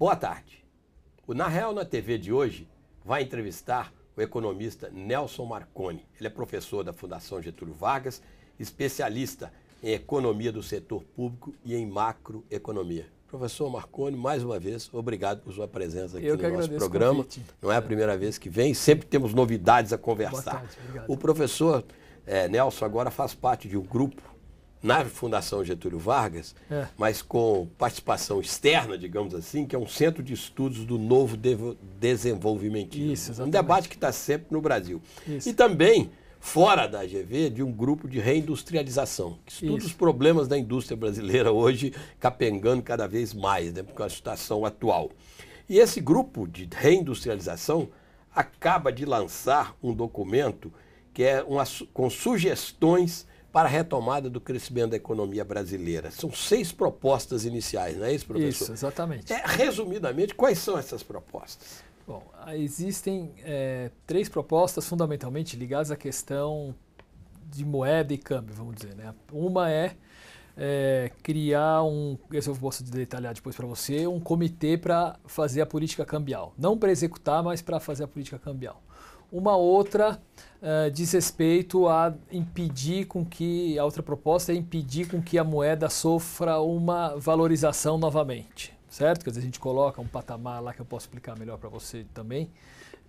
Boa tarde. O Na Real na TV de hoje vai entrevistar o economista Nelson Marconi. Ele é professor da Fundação Getúlio Vargas, especialista em economia do setor público e em macroeconomia. Professor Marconi, mais uma vez, obrigado por sua presença aqui Eu no nosso programa. Não é a primeira vez que vem, sempre temos novidades a conversar. Tarde, o professor é, Nelson agora faz parte de um grupo na Fundação Getúlio Vargas, é. mas com participação externa, digamos assim, que é um centro de estudos do novo desenvolvimentismo. Isso, exatamente. um debate que está sempre no Brasil. Isso. E também, fora da AGV, de um grupo de reindustrialização, que estuda Isso. os problemas da indústria brasileira hoje, capengando cada vez mais, né, com é a situação atual. E esse grupo de reindustrialização acaba de lançar um documento que é uma, com sugestões para a retomada do crescimento da economia brasileira. São seis propostas iniciais, não é isso, professor? Isso, exatamente. É, resumidamente, quais são essas propostas? Bom, existem é, três propostas fundamentalmente ligadas à questão de moeda e câmbio, vamos dizer. Né? Uma é, é criar um, esse eu posso detalhar depois para você, um comitê para fazer a política cambial. Não para executar, mas para fazer a política cambial. Uma outra uh, eh, diz respeito a impedir com que, a outra proposta é impedir com que a moeda sofra uma valorização novamente, certo? Quer dizer, a gente coloca um patamar lá que eu posso explicar melhor para você também.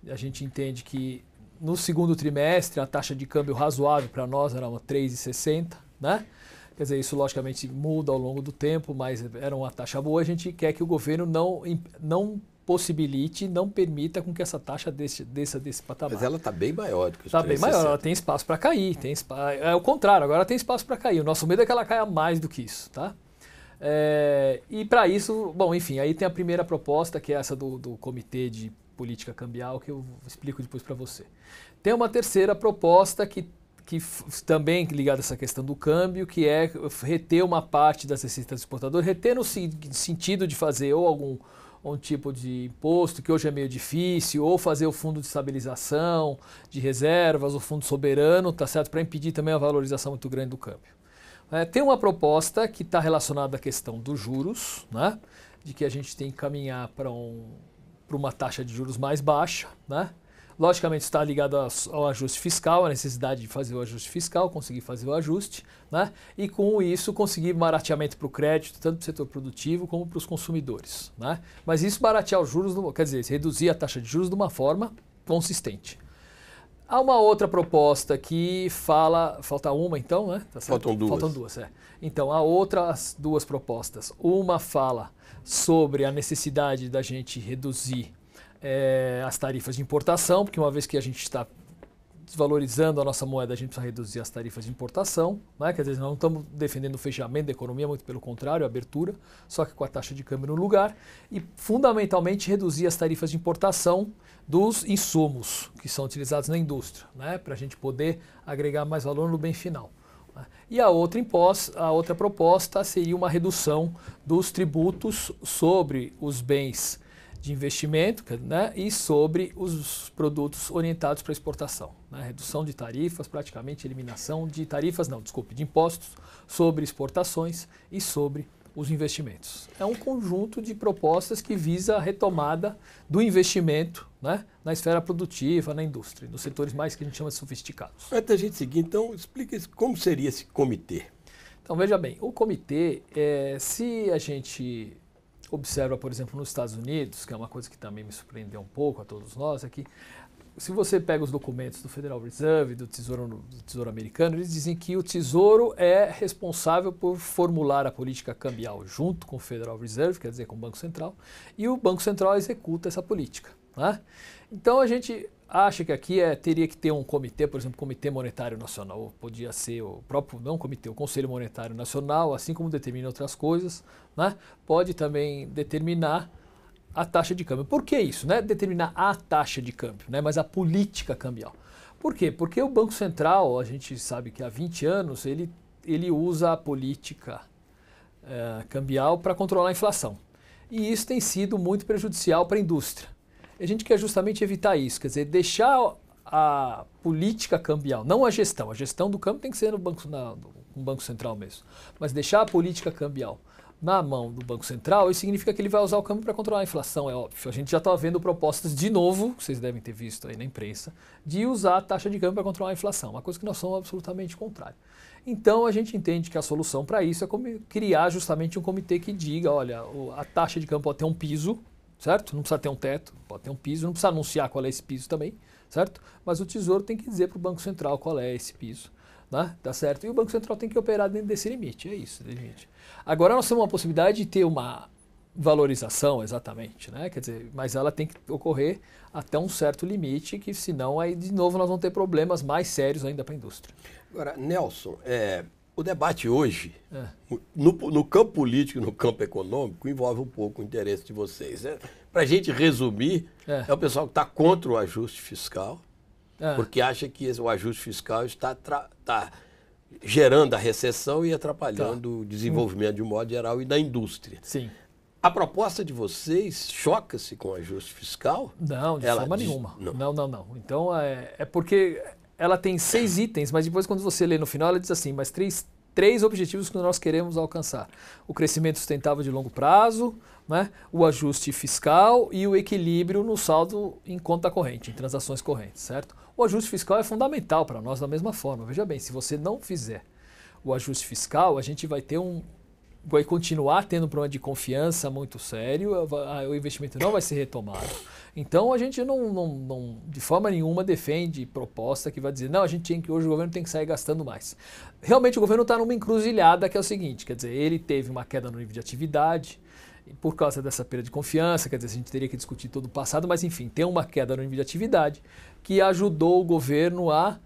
A gente entende que no segundo trimestre a taxa de câmbio razoável para nós era uma 3,60, né? Quer dizer, isso logicamente muda ao longo do tempo, mas era uma taxa boa. A gente quer que o governo não, não possibilite, não permita com que essa taxa desse, desça desse patamar. Mas ela está bem maior do que Está bem maior, ela tem espaço para cair, tem espaço, é o contrário, agora tem espaço para cair. O nosso medo é que ela caia mais do que isso, tá? É, e para isso, bom, enfim, aí tem a primeira proposta, que é essa do, do Comitê de Política Cambial, que eu explico depois para você. Tem uma terceira proposta que que também ligada a essa questão do câmbio, que é reter uma parte das receitas do exportador, reter no sentido de fazer ou algum um tipo de imposto que hoje é meio difícil, ou fazer o fundo de estabilização de reservas, o fundo soberano, tá certo? Para impedir também a valorização muito grande do câmbio. É, tem uma proposta que está relacionada à questão dos juros, né? de que a gente tem que caminhar para um, uma taxa de juros mais baixa, né? logicamente está ligado ao ajuste fiscal, a necessidade de fazer o ajuste fiscal, conseguir fazer o ajuste, né? e com isso conseguir barateamento para o crédito, tanto para o setor produtivo como para os consumidores. Né? Mas isso baratear os juros, quer dizer, reduzir a taxa de juros de uma forma consistente. Há uma outra proposta que fala. Falta uma, então, né? Tá Faltam duas. Faltam duas, é. Então, há outras duas propostas. Uma fala sobre a necessidade da gente reduzir é, as tarifas de importação, porque uma vez que a gente está desvalorizando a nossa moeda, a gente precisa reduzir as tarifas de importação. Né? Quer dizer, não estamos defendendo o fechamento da economia, muito pelo contrário, a abertura, só que com a taxa de câmbio no lugar. E, fundamentalmente, reduzir as tarifas de importação dos insumos que são utilizados na indústria, né? para a gente poder agregar mais valor no bem final. Né? E a outra, imposta, a outra proposta seria uma redução dos tributos sobre os bens de investimento né, e sobre os produtos orientados para exportação. Né, redução de tarifas, praticamente eliminação de tarifas, não, desculpe, de impostos sobre exportações e sobre os investimentos. É um conjunto de propostas que visa a retomada do investimento né, na esfera produtiva, na indústria, nos setores mais que a gente chama de sofisticados. Antes da gente seguir, então, explica como seria esse comitê. Então, veja bem, o comitê, é, se a gente observa, por exemplo, nos Estados Unidos, que é uma coisa que também me surpreendeu um pouco a todos nós, é que se você pega os documentos do Federal Reserve, do Tesouro, do Tesouro Americano, eles dizem que o Tesouro é responsável por formular a política cambial junto com o Federal Reserve, quer dizer, com o Banco Central, e o Banco Central executa essa política. Né? Então a gente acha que aqui é, teria que ter um comitê, por exemplo, Comitê Monetário Nacional, ou podia ser o próprio, não comitê, o Conselho Monetário Nacional, assim como determina outras coisas, né? pode também determinar a taxa de câmbio. Por que isso? Né? Determinar a taxa de câmbio, né? mas a política cambial. Por quê? Porque o Banco Central, a gente sabe que há 20 anos, ele, ele usa a política eh, cambial para controlar a inflação. E isso tem sido muito prejudicial para a indústria a gente quer justamente evitar isso, quer dizer, deixar a política cambial, não a gestão, a gestão do câmbio tem que ser no banco, na, no banco Central mesmo, mas deixar a política cambial na mão do Banco Central, isso significa que ele vai usar o câmbio para controlar a inflação, é óbvio. A gente já está vendo propostas de novo, vocês devem ter visto aí na imprensa, de usar a taxa de câmbio para controlar a inflação, uma coisa que nós somos absolutamente contrários. Então a gente entende que a solução para isso é criar justamente um comitê que diga, olha, a taxa de câmbio pode ter um piso, certo? Não precisa ter um teto, pode ter um piso, não precisa anunciar qual é esse piso também, certo? Mas o Tesouro tem que dizer para o Banco Central qual é esse piso, né? Tá certo? E o Banco Central tem que operar dentro desse limite, é isso, limite. Agora nós temos uma possibilidade de ter uma valorização, exatamente, né? Quer dizer, mas ela tem que ocorrer até um certo limite, que senão aí de novo nós vamos ter problemas mais sérios ainda para a indústria. Agora, Nelson, é, o debate hoje, é. no, no, campo político e no campo econômico, envolve um pouco o interesse de vocês. Né? Para a gente resumir, é. é. o pessoal que está contra o ajuste fiscal, é. porque acha que o ajuste fiscal está, está gerando a recessão e atrapalhando tá. o desenvolvimento de um modo geral e da indústria. Sim. A proposta de vocês choca-se com o ajuste fiscal? Não, de Ela forma diz... nenhuma. Não. não, não, não. Então, é, é porque ela tem seis itens, mas depois quando você lê no final, ela diz assim, mas três, três objetivos que nós queremos alcançar. O crescimento sustentável de longo prazo, né, o ajuste fiscal e o equilíbrio no saldo em conta corrente, em transações correntes, certo? O ajuste fiscal é fundamental para nós da mesma forma. Veja bem, se você não fizer o ajuste fiscal, a gente vai ter um, vai continuar tendo um problema de confiança muito sério, o investimento não vai ser retomado. Então a gente não, não, não, de forma nenhuma defende proposta que vai dizer não, a gente tem que hoje o governo tem que sair gastando mais. Realmente o governo está numa encruzilhada que é o seguinte, quer dizer, ele teve uma queda no nível de atividade por causa dessa perda de confiança, quer dizer, a gente teria que discutir todo o passado, mas enfim, tem uma queda no nível de atividade que ajudou o governo a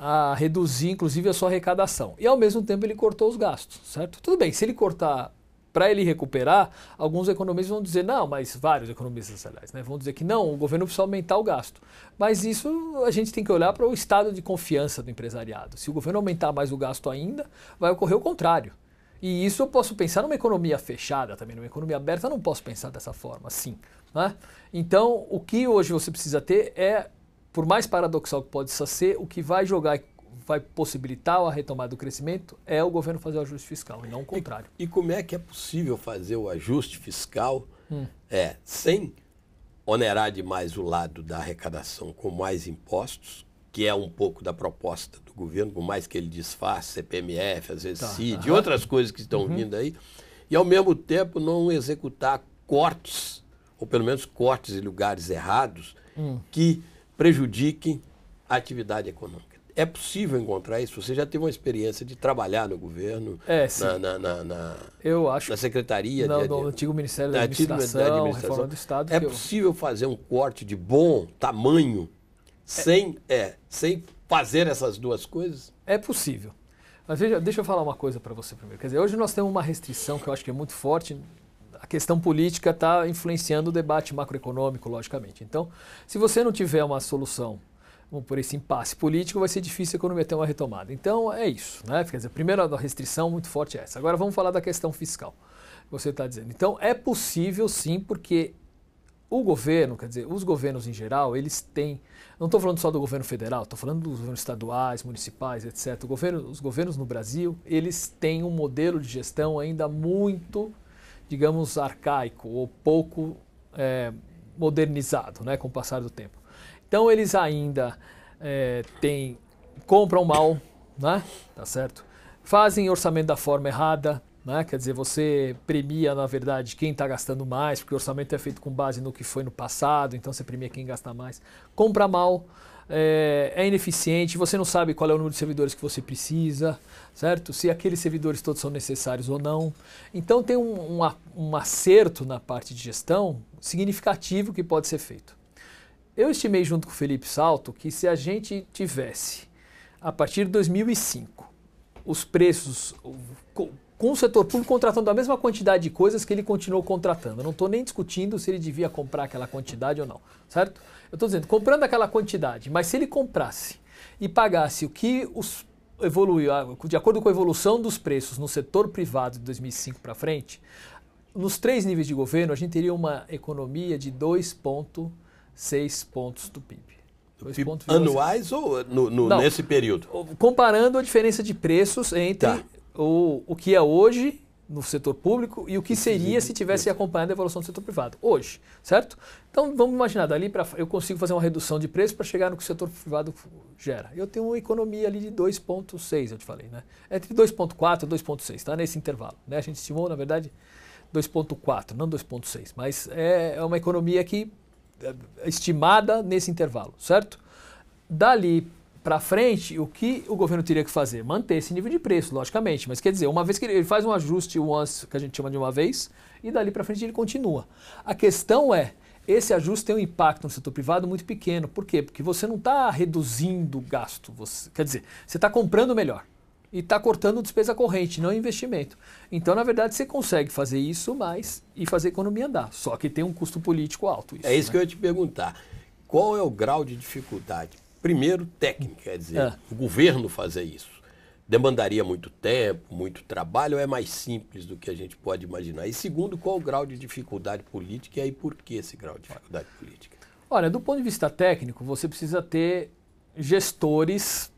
a reduzir, inclusive, a sua arrecadação. E, ao mesmo tempo, ele cortou os gastos, certo? Tudo bem, se ele cortar para ele recuperar, alguns economistas vão dizer não, mas vários economistas, aliás, né, vão dizer que não, o governo precisa aumentar o gasto. Mas isso a gente tem que olhar para o estado de confiança do empresariado. Se o governo aumentar mais o gasto ainda, vai ocorrer o contrário. E isso eu posso pensar numa economia fechada também, numa economia aberta, eu não posso pensar dessa forma, sim. Né? Então, o que hoje você precisa ter é por mais paradoxal que possa ser, o que vai jogar vai possibilitar a retomada do crescimento é o governo fazer o ajuste fiscal, e não o contrário. E, e como é que é possível fazer o ajuste fiscal hum. é, sem onerar demais o lado da arrecadação com mais impostos, que é um pouco da proposta do governo, por mais que ele disfarce CPMF, às vezes tá, CID, e outras coisas que estão uhum. vindo aí, e ao mesmo tempo não executar cortes, ou pelo menos cortes em lugares errados, hum. que prejudiquem a atividade econômica. É possível encontrar isso? Você já teve uma experiência de trabalhar no governo, é, sim. Na, na, na, na, eu acho, na secretaria, não, de, no antigo Ministério da, da administração, administração, Reforma do Estado. É possível eu... fazer um corte de bom tamanho sem, é sem fazer essas duas coisas? É possível. Mas veja, deixa eu falar uma coisa para você primeiro. Quer dizer, hoje nós temos uma restrição que eu acho que é muito forte questão política está influenciando o debate macroeconômico, logicamente. Então, se você não tiver uma solução por esse impasse político, vai ser difícil a economia ter uma retomada. Então, é isso. Né? Quer dizer, a primeira restrição muito forte é essa. Agora, vamos falar da questão fiscal, você está dizendo. Então, é possível sim, porque o governo, quer dizer, os governos em geral, eles têm. Não estou falando só do governo federal, estou falando dos governos estaduais, municipais, etc. Governo, os governos no Brasil, eles têm um modelo de gestão ainda muito digamos, arcaico ou pouco é, modernizado né, com o passar do tempo. Então eles ainda é, têm, compram mal, né, tá certo? Fazem orçamento da forma errada, né? quer dizer, você premia, na verdade, quem está gastando mais, porque o orçamento é feito com base no que foi no passado, então você premia quem gasta mais. Compra mal, é, é, ineficiente, você não sabe qual é o número de servidores que você precisa, certo? Se aqueles servidores todos são necessários ou não. Então tem um, um, um acerto na parte de gestão significativo que pode ser feito. Eu estimei junto com o Felipe Salto que se a gente tivesse, a partir de 2005, os preços com o setor público contratando a mesma quantidade de coisas que ele continuou contratando. Eu não estou nem discutindo se ele devia comprar aquela quantidade ou não, certo? Eu estou dizendo, comprando aquela quantidade, mas se ele comprasse e pagasse o que os evoluiu, ah, de acordo com a evolução dos preços no setor privado de 2005 para frente, nos três níveis de governo, a gente teria uma economia de 2,6 pontos do PIB. anuais ou no, no, nesse período? Comparando a diferença de preços entre tá o, o que é hoje no setor público e o que seria se tivesse acompanhado a evolução do setor privado hoje, certo? Então vamos imaginar dali para eu consigo fazer uma redução de preço para chegar no que o setor privado gera. Eu tenho uma economia ali de 2.6, eu te falei, né? É entre 2.4 e 2.6, tá nesse intervalo, né? A gente estimou, na verdade, 2.4, não 2.6, mas é, é uma economia que é, é estimada nesse intervalo, certo? Dali para frente, o que o governo teria que fazer? Manter esse nível de preço, logicamente. Mas quer dizer, uma vez que ele faz um ajuste once, que a gente chama de uma vez, e dali para frente ele continua. A questão é, esse ajuste tem um impacto no setor privado muito pequeno. Por quê? Porque você não está reduzindo o gasto. Você, quer dizer, você está comprando melhor e está cortando despesa corrente, não investimento. Então, na verdade, você consegue fazer isso mais e fazer a economia andar. Só que tem um custo político alto. Isso, é isso né? que eu ia te perguntar. Qual é o grau de dificuldade primeiro técnica, quer dizer, é. o governo fazer isso. Demandaria muito tempo, muito trabalho, é mais simples do que a gente pode imaginar. E segundo, qual o grau de dificuldade política e aí por que esse grau de dificuldade política? Olha, do ponto de vista técnico, você precisa ter gestores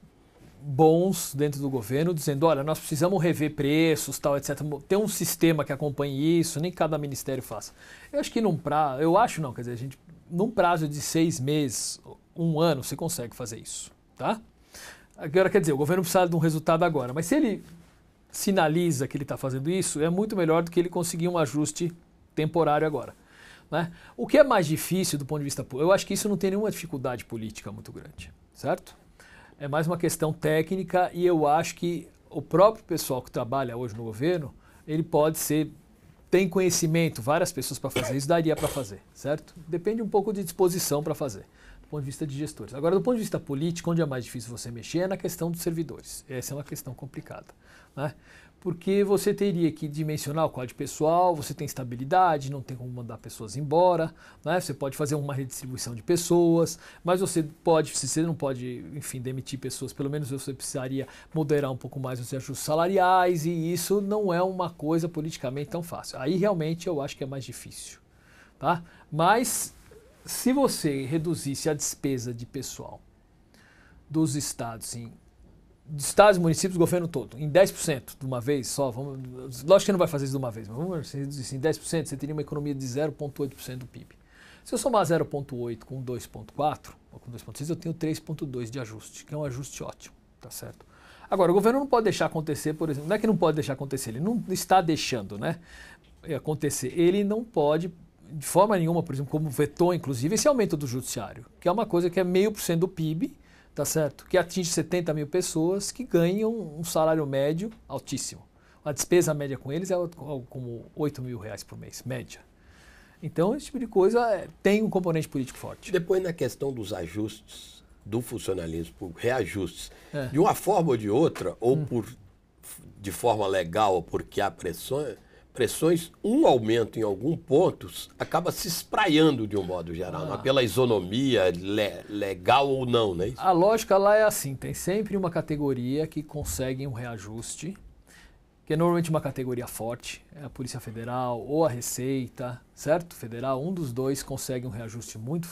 bons dentro do governo, dizendo, olha, nós precisamos rever preços, tal, etc. Ter um sistema que acompanhe isso, nem cada ministério faça. Eu acho que num prazo, eu acho não, quer dizer, a gente, num prazo de seis meses um ano você consegue fazer isso, tá? Agora, quer dizer, o governo precisa de um resultado agora, mas se ele sinaliza que ele está fazendo isso, é muito melhor do que ele conseguir um ajuste temporário agora. Né? O que é mais difícil do ponto de vista político, eu acho que isso não tem nenhuma dificuldade política muito grande, certo? É mais uma questão técnica e eu acho que o próprio pessoal que trabalha hoje no governo, ele pode ser tem conhecimento, várias pessoas para fazer isso, daria para fazer, certo? Depende um pouco de disposição para fazer, do ponto de vista de gestores. Agora, do ponto de vista político, onde é mais difícil você mexer é na questão dos servidores. Essa é uma questão complicada. Né? porque você teria que dimensionar o quadro pessoal, você tem estabilidade, não tem como mandar pessoas embora, né? você pode fazer uma redistribuição de pessoas, mas você pode, se você não pode, enfim, demitir pessoas, pelo menos você precisaria moderar um pouco mais os ajustes salariais, e isso não é uma coisa politicamente tão fácil. Aí realmente eu acho que é mais difícil. Tá? Mas se você reduzisse a despesa de pessoal dos estados em de estados e municípios, governo todo, em 10% de uma vez só, vamos, lógico que não vai fazer isso de uma vez, mas vamos dizer assim, em 10%, você teria uma economia de 0,8% do PIB. Se eu somar 0,8 com 2,4 ou com 2,6, eu tenho 3,2 de ajuste, que é um ajuste ótimo, tá certo? Agora, o governo não pode deixar acontecer, por exemplo, não é que não pode deixar acontecer, ele não está deixando, né, eh, acontecer. Ele não pode, de forma nenhuma, por exemplo, como vetou, inclusive, esse aumento do judiciário, que é uma coisa que é meio por cento do PIB, tá certo? Que atinge 70 mil pessoas que ganham um salário médio altíssimo. A despesa média com eles é algo como 8 mil reais por mês, média. Então, esse tipo de coisa é, tem um componente político forte. Depois, na questão dos ajustes do funcionalismo público, reajustes, é. de uma forma ou de outra, ou hum. por, de forma legal ou porque há pressões, pressões, um aumento em algum ponto acaba se espraiando de um modo geral, é? ah. pela isonomia, le, legal ou não, né? A lógica lá é assim, tem sempre uma categoria que consegue um reajuste, que é normalmente uma categoria forte, é a Polícia Federal ou a Receita, certo? Federal, um dos dois consegue um reajuste muito,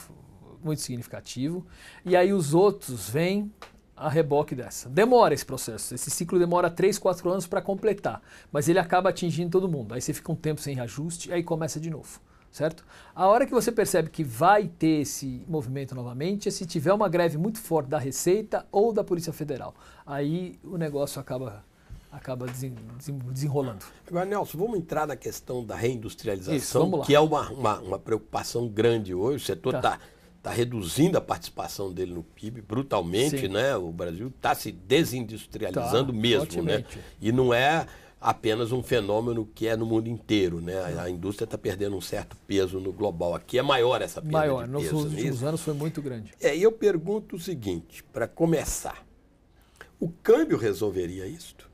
muito significativo, e aí os outros vêm a reboque dessa. Demora esse processo, esse ciclo demora 3, 4 anos para completar, mas ele acaba atingindo todo mundo. Aí você fica um tempo sem reajuste, aí começa de novo, certo? A hora que você percebe que vai ter esse movimento novamente é se tiver uma greve muito forte da Receita ou da Polícia Federal. Aí o negócio acaba acaba desenrolando. Agora, Nelson, vamos entrar na questão da reindustrialização, Isso, que é uma, uma, uma, preocupação grande hoje. O setor está tá, tá está reduzindo a participação dele no PIB brutalmente, Sim. né? O Brasil está se desindustrializando tá, mesmo, né? E não é apenas um fenômeno que é no mundo inteiro, né? A, indústria está perdendo um certo peso no global. Aqui é maior essa perda maior. de peso. nos é últimos anos foi muito grande. É, e eu pergunto o seguinte, para começar, o câmbio resolveria isto?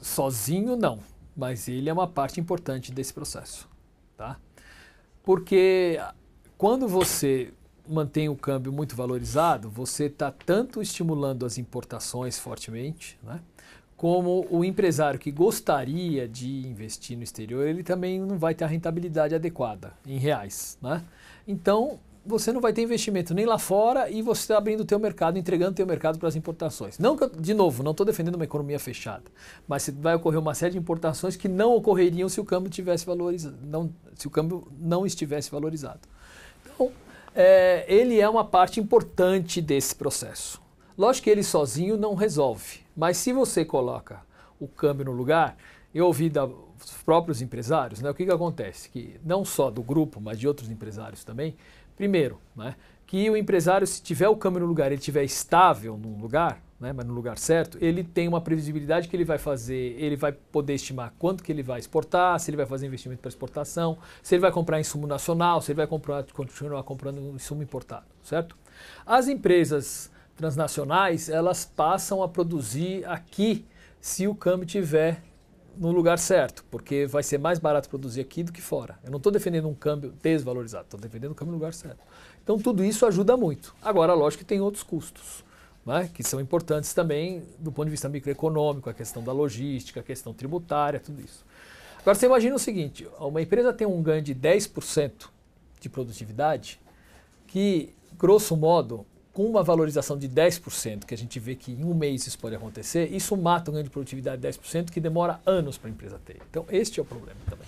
Sozinho não, mas ele é uma parte importante desse processo, tá? Porque quando você mantém o câmbio muito valorizado, você está tanto estimulando as importações fortemente, né? como o empresário que gostaria de investir no exterior, ele também não vai ter a rentabilidade adequada em reais. Né? Então, você não vai ter investimento nem lá fora e você está abrindo o teu mercado, entregando o teu mercado para as importações. Não eu, de novo, não estou defendendo uma economia fechada, mas vai ocorrer uma série de importações que não ocorreriam se o câmbio tivesse valorizado, não, se o câmbio não estivesse valorizado. Então, é, ele é uma parte importante desse processo. Lógico que ele sozinho não resolve, mas se você coloca o câmbio no lugar, eu ouvi dos próprios empresários, né, o que, que acontece? Que não só do grupo, mas de outros empresários também, primeiro, né, que o empresário, se tiver o câmbio no lugar, ele estiver estável num lugar, né, mas no lugar certo, ele tem uma previsibilidade que ele vai fazer, ele vai poder estimar quanto que ele vai exportar, se ele vai fazer investimento para exportação, se ele vai comprar insumo nacional, se ele vai comprar, continuar comprando insumo importado, certo? As empresas transnacionais, elas passam a produzir aqui se o câmbio tiver no lugar certo, porque vai ser mais barato produzir aqui do que fora. Eu não estou defendendo um câmbio desvalorizado, estou defendendo um câmbio no lugar certo. Então tudo isso ajuda muito. Agora, lógico que tem outros custos né, que são importantes também do ponto de vista microeconômico, a questão da logística, a questão tributária, tudo isso. Agora você imagina o seguinte: uma empresa tem um ganho de 10% de produtividade, que, grosso modo, com uma valorização de 10%, que a gente vê que em um mês isso pode acontecer, isso mata um ganho de produtividade de 10% que demora anos para a empresa ter. Então, este é o problema também.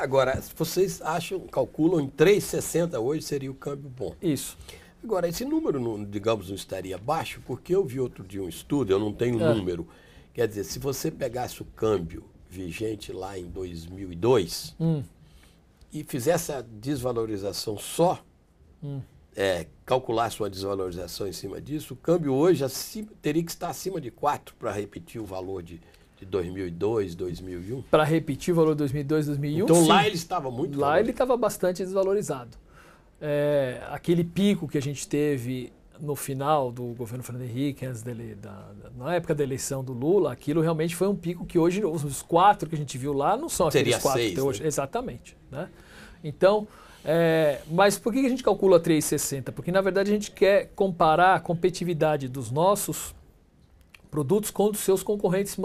Agora, vocês acham, calculam em 3,60 hoje seria o câmbio bom. Isso. Agora, esse número, não, digamos, não estaria baixo, porque eu vi outro dia um estudo, eu não tenho é. número. Quer dizer, se você pegasse o câmbio vigente lá em 2002 hum. e fizesse a desvalorização só, hum. é, calculasse uma desvalorização em cima disso, o câmbio hoje acima, teria que estar acima de 4 para repetir o valor de, de 2002, 2001. Para repetir o valor de 2002, 2001? Então sim. lá ele estava muito. Lá valor. ele estava bastante desvalorizado é, aquele pico que a gente teve no final do governo Fernando Henrique, antes dele, da, na época da eleição do Lula, aquilo realmente foi um pico que hoje os quatro que a gente viu lá não são aqueles Seria quatro seis, que né? hoje. Né? Exatamente. Né? Então, é, mas por que a gente calcula 3,60? Porque na verdade a gente quer comparar a competitividade dos nossos produtos com os seus concorrentes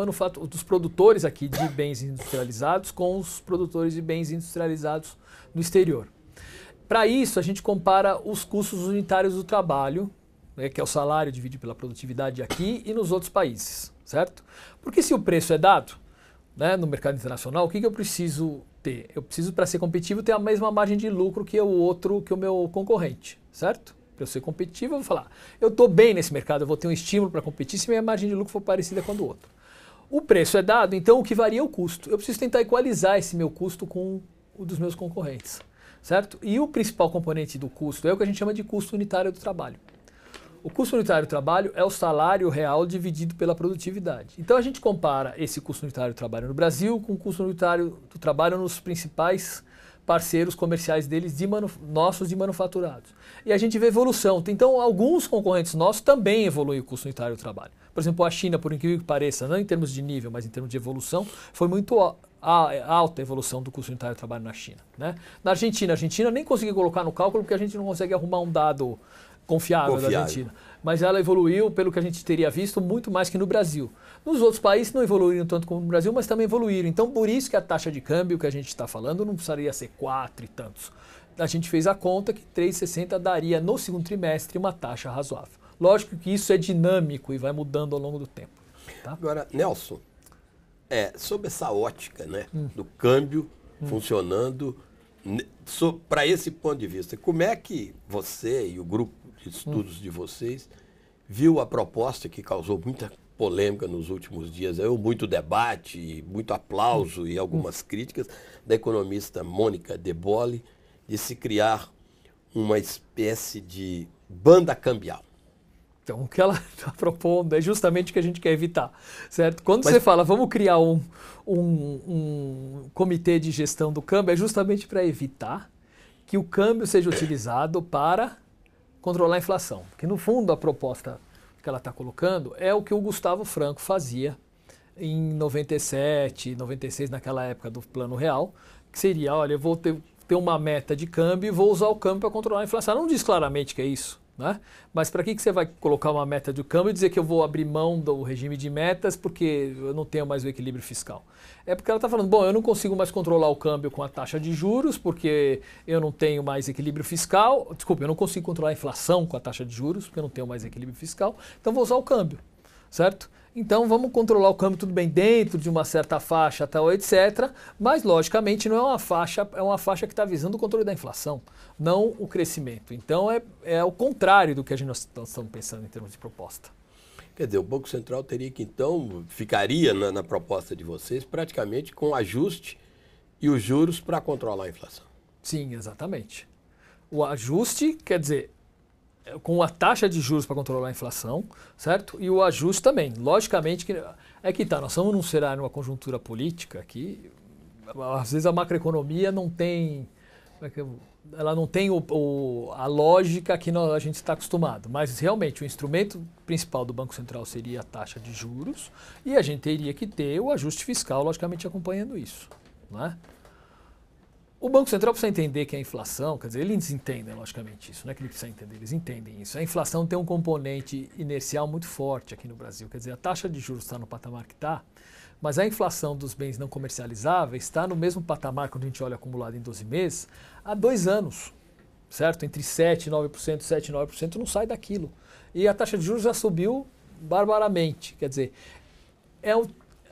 dos produtores aqui de bens industrializados com os produtores de bens industrializados no exterior. Para isso, a gente compara os custos unitários do trabalho, né, que é o salário dividido pela produtividade aqui e nos outros países, certo? Porque se o preço é dado né, no mercado internacional, o que, que eu preciso ter? Eu preciso, para ser competitivo, ter a mesma margem de lucro que o outro, que o meu concorrente, certo? Para eu ser competitivo, eu vou falar, eu estou bem nesse mercado, eu vou ter um estímulo para competir se minha margem de lucro for parecida com a do outro. O preço é dado, então o que varia é o custo. Eu preciso tentar equalizar esse meu custo com o dos meus concorrentes certo? E o principal componente do custo é o que a gente chama de custo unitário do trabalho. O custo unitário do trabalho é o salário real dividido pela produtividade. Então a gente compara esse custo unitário do trabalho no Brasil com o custo unitário do trabalho nos principais parceiros comerciais deles de nossos de manufaturados. E a gente vê evolução. Então alguns concorrentes nossos também evoluem o custo unitário do trabalho. Por exemplo, a China, por incrível que pareça, não em termos de nível, mas em termos de evolução, foi muito a é, alta evolução do custo unitário de trabalho na China. Né? Na Argentina, a Argentina nem consegui colocar no cálculo porque a gente não consegue arrumar um dado confiável, confiável da Argentina. Mas ela evoluiu, pelo que a gente teria visto, muito mais que no Brasil. Nos outros países não evoluíram tanto como no Brasil, mas também evoluíram. Então, por isso que a taxa de câmbio que a gente está falando não precisaria ser 4 e tantos. A gente fez a conta que 3,60 daria no segundo trimestre uma taxa razoável. Lógico que isso é dinâmico e vai mudando ao longo do tempo. Tá? Agora, Nelson, é, sob essa ótica né, hum. do câmbio hum. funcionando, so, para esse ponto de vista, como é que você e o grupo de estudos hum. de vocês viu a proposta que causou muita polêmica nos últimos dias, eu né, muito debate, muito aplauso hum. e algumas hum. críticas da economista Mônica De Bolle de se criar uma espécie de banda cambial. Então, o que ela está propondo é justamente o que a gente quer evitar, certo? Quando Mas... você fala, vamos criar um, um, um comitê de gestão do câmbio, é justamente para evitar que o câmbio seja utilizado para controlar a inflação. Porque, no fundo, a proposta que ela está colocando é o que o Gustavo Franco fazia em 97, 96, naquela época do Plano Real, que seria, olha, eu vou ter, ter uma meta de câmbio e vou usar o câmbio para controlar a inflação. Ela não diz claramente que é isso. Né? Mas para que, que você vai colocar uma meta de câmbio e dizer que eu vou abrir mão do regime de metas porque eu não tenho mais o equilíbrio fiscal? É porque ela está falando, bom, eu não consigo mais controlar o câmbio com a taxa de juros porque eu não tenho mais equilíbrio fiscal. Desculpa, eu não consigo controlar a inflação com a taxa de juros porque eu não tenho mais equilíbrio fiscal. Então vou usar o câmbio, certo? Então vamos controlar o câmbio tudo bem dentro de uma certa faixa, tal, etc. Mas logicamente não é uma faixa, é uma faixa que está visando o controle da inflação, não o crescimento. Então é, é o contrário do que a gente nós tá, estamos pensando em termos de proposta. Quer dizer, o Banco Central teria que então ficaria na, na proposta de vocês praticamente com ajuste e os juros para controlar a inflação. Sim, exatamente. O ajuste, quer dizer, com a taxa de juros para controlar a inflação, certo? E o ajuste também. Logicamente que é que tá, nós estamos num cenário, numa conjuntura política que às vezes a macroeconomia não tem é ela não tem o, o, a lógica que nós, a gente está acostumado, mas realmente o instrumento principal do Banco Central seria a taxa de juros e a gente teria que ter o ajuste fiscal, logicamente, acompanhando isso. Não é? O Banco Central precisa entender que a inflação, quer dizer, eles entendem logicamente isso, não é que eles precisam entender, eles entendem isso. A inflação tem um componente inercial muito forte aqui no Brasil, quer dizer, a taxa de juros está no patamar que está, mas a inflação dos bens não comercializáveis está no mesmo patamar quando a gente olha acumulado em 12 meses, há dois anos, certo? Entre 7% e 9%, 7% não sai daquilo. E a taxa de juros já subiu barbaramente, quer dizer, é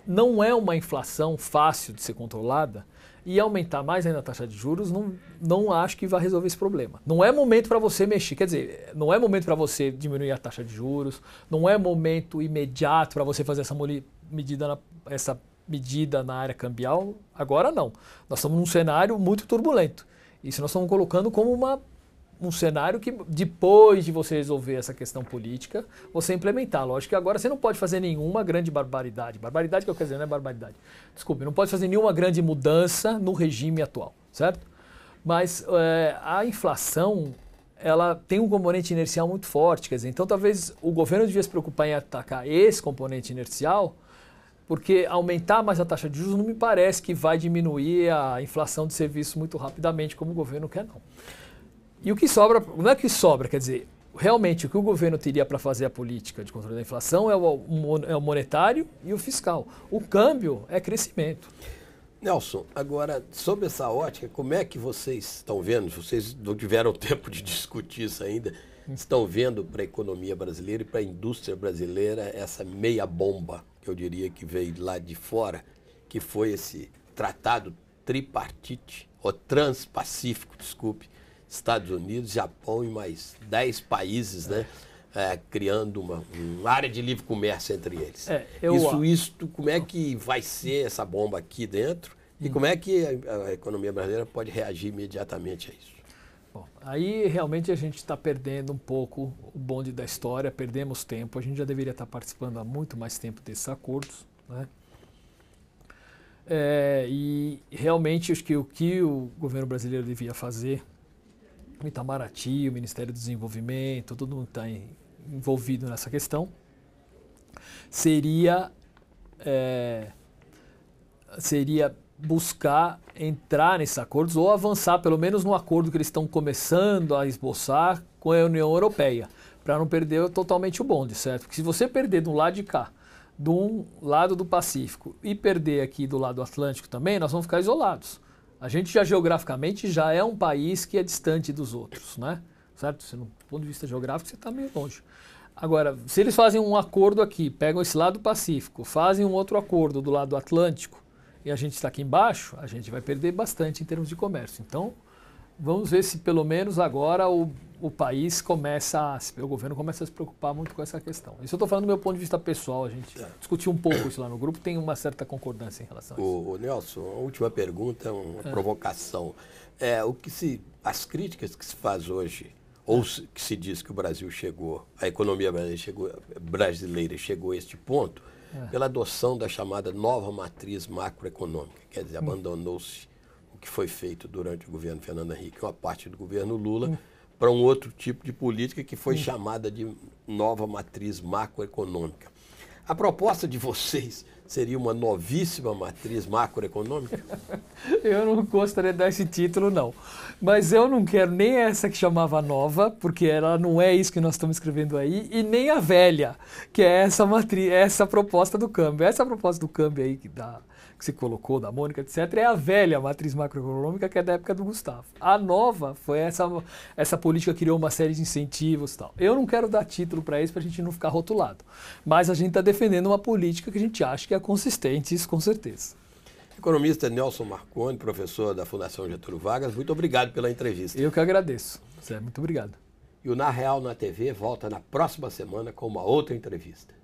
não é uma inflação fácil de ser controlada, e aumentar mais ainda a taxa de juros, não, não acho que vai resolver esse problema. Não é momento para você mexer, quer dizer, não é momento para você diminuir a taxa de juros, não é momento imediato para você fazer essa medida, na, essa medida na área cambial, agora não. Nós estamos num cenário muito turbulento. Isso nós estamos colocando como uma um cenário que depois de você resolver essa questão política, você implementar. Lógico que agora você não pode fazer nenhuma grande barbaridade. Barbaridade que eu quero dizer, não é barbaridade. Desculpe, não pode fazer nenhuma grande mudança no regime atual, certo? Mas é, a inflação, ela tem um componente inercial muito forte, quer dizer, então talvez o governo devia se preocupar em atacar esse componente inercial, porque aumentar mais a taxa de juros não me parece que vai diminuir a inflação de serviço muito rapidamente, como o governo quer, não. E o que sobra, não é que sobra, quer dizer, realmente o que o governo teria para fazer a política de controle da inflação é o, é o monetário e o fiscal. O câmbio é crescimento. Nelson, agora, sob essa ótica, como é que vocês estão vendo? Vocês não tiveram tempo de discutir isso ainda. Estão vendo para a economia brasileira e para a indústria brasileira essa meia bomba, que eu diria que veio lá de fora, que foi esse tratado tripartite, ou transpacífico, desculpe, Estados Unidos, Japão e mais 10 países, né? É, criando uma, uma, área de livre comércio entre eles. É, eu, isso, isso, como é que vai ser essa bomba aqui dentro e como é que a, a economia brasileira pode reagir imediatamente a isso? Bom, aí realmente a gente está perdendo um pouco o bonde da história, perdemos tempo. A gente já deveria estar tá participando há muito mais tempo desses acordos, né? É, e realmente acho que o que o governo brasileiro devia fazer o Itamaraty, o Ministério do Desenvolvimento, todo mundo está envolvido nessa questão, seria, é, seria buscar entrar nesses acordos ou avançar pelo menos no acordo que eles estão começando a esboçar com a União Europeia, para não perder totalmente o bonde, certo? Porque se você perder do lado de cá, de um lado do Pacífico e perder aqui do lado do Atlântico também, nós vamos ficar isolados a gente já geograficamente já é um país que é distante dos outros, né? Certo? Você, do ponto de vista geográfico, você está meio longe. Agora, se eles fazem um acordo aqui, pegam esse lado Pacífico, fazem um outro acordo do lado Atlântico, e a gente está aqui embaixo, a gente vai perder bastante em termos de comércio. Então, vamos ver se pelo menos agora o, o país começa, a, o governo começa a se preocupar muito com essa questão. Isso eu estou falando do meu ponto de vista pessoal, a gente discutiu um pouco isso lá no grupo, tem uma certa concordância em relação a isso. O, Nelson, a última pergunta, é uma é. provocação. É, o que se, as críticas que se faz hoje, ou é. se, que se diz que o Brasil chegou, a economia brasileira chegou, brasileira chegou a este ponto, é. pela adoção da chamada nova matriz macroeconômica, quer dizer, abandonou-se que foi feito durante o governo Fernando Henrique, uma parte do governo Lula, para um outro tipo de política que foi chamada de nova matriz macroeconômica. A proposta de vocês seria uma novíssima matriz macroeconômica? eu não gostaria de dar esse título, não. Mas eu não quero nem essa que chamava nova, porque ela não é isso que nós estamos escrevendo aí, e nem a velha, que é essa matriz, essa proposta do câmbio. Essa é proposta do câmbio aí que dá que você colocou, da Mônica, etc., é a velha matriz macroeconômica, que é da época do Gustavo. A nova foi essa, essa política que criou uma série de incentivos e tal. Eu não quero dar título para isso, para a gente não ficar rotulado. Mas a gente está defendendo uma política que a gente acha que é consistente, isso com certeza. Economista Nelson Marconi, professor da Fundação Getúlio Vargas, muito obrigado pela entrevista. Eu que agradeço. Zé, muito obrigado. E o Na Real na TV volta na próxima semana com uma outra entrevista.